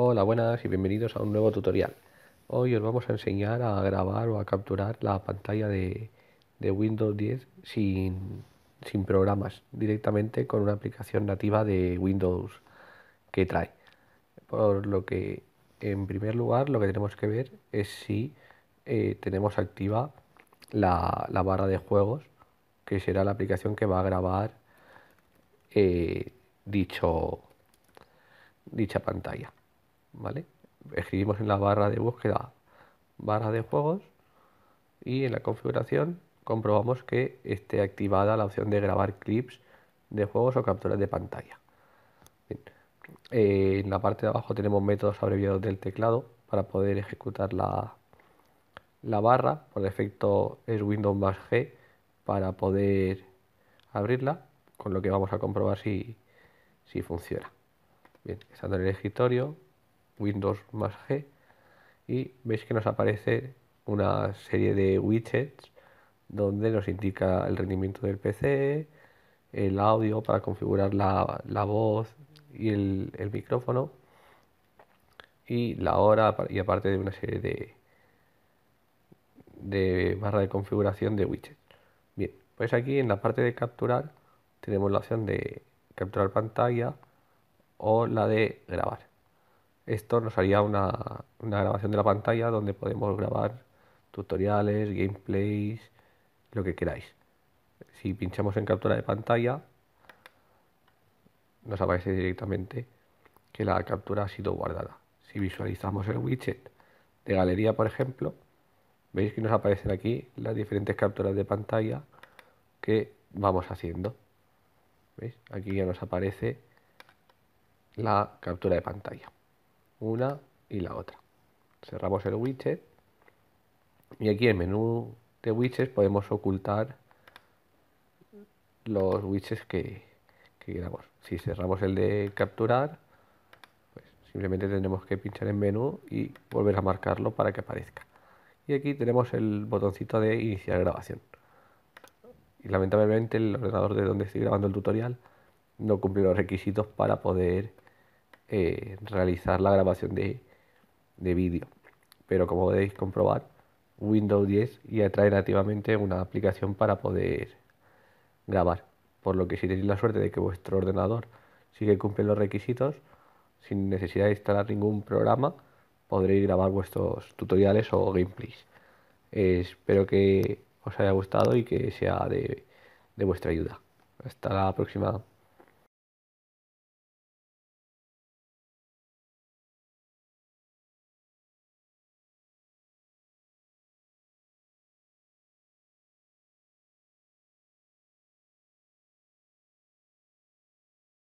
Hola, buenas y bienvenidos a un nuevo tutorial. Hoy os vamos a enseñar a grabar o a capturar la pantalla de, Windows 10 sin, sin, programas, directamente con una aplicación nativa de Windows que trae. Por lo que, en primer lugar, lo que tenemos que ver es si eh, tenemos activa la, barra de juegos, que será la aplicación que va a grabar eh, dicho, dicha pantalla ¿vale? Escribimos en la barra de búsqueda barra de juegos y en la configuración comprobamos que esté activada la opción de grabar clips de juegos o capturas de pantalla. Eh, en la parte de abajo tenemos métodos abreviados del teclado para poder ejecutar la, barra. Por defecto es Windows más G para poder abrirla, con lo que vamos a comprobar si, si funciona. Bien, estando en el escritorio, Windows más G y veis que nos aparece una serie de widgets donde nos indica el rendimiento del PC, el audio para configurar la, voz y el, el, micrófono y la hora y aparte de una serie de, de barra de configuración de widgets. Bien, pues aquí en la parte de capturar tenemos la opción de capturar pantalla o la de grabar. Esto nos haría una, grabación de la pantalla donde podemos grabar tutoriales, gameplays, lo que queráis. Si pinchamos en captura de pantalla, nos aparece directamente que la captura ha sido guardada. Si visualizamos el widget de galería, por ejemplo, veis que nos aparecen aquí las diferentes capturas de pantalla que vamos haciendo. ¿Veis? Aquí ya nos aparece la captura de pantalla una y la otra. Cerramos el widget y aquí en menú de widgets podemos ocultar los widgets que, queramos. Si cerramos el de capturar, pues simplemente tendremos que pinchar en menú y volver a marcarlo para que aparezca. Y aquí tenemos el botoncito de iniciar grabación. Y lamentablemente el ordenador de donde estoy grabando el tutorial no cumple los requisitos para poder eh, realizar la grabación de, vídeo. Pero como podéis comprobar, Windows 10 ya trae nativamente una aplicación para poder grabar. Por lo que si tenéis la suerte de que vuestro ordenador sigue que cumple los requisitos, sin necesidad de instalar ningún programa, podréis grabar vuestros tutoriales o gameplays. espero que os haya gustado y que sea de, de vuestra ayuda. Hasta la próxima.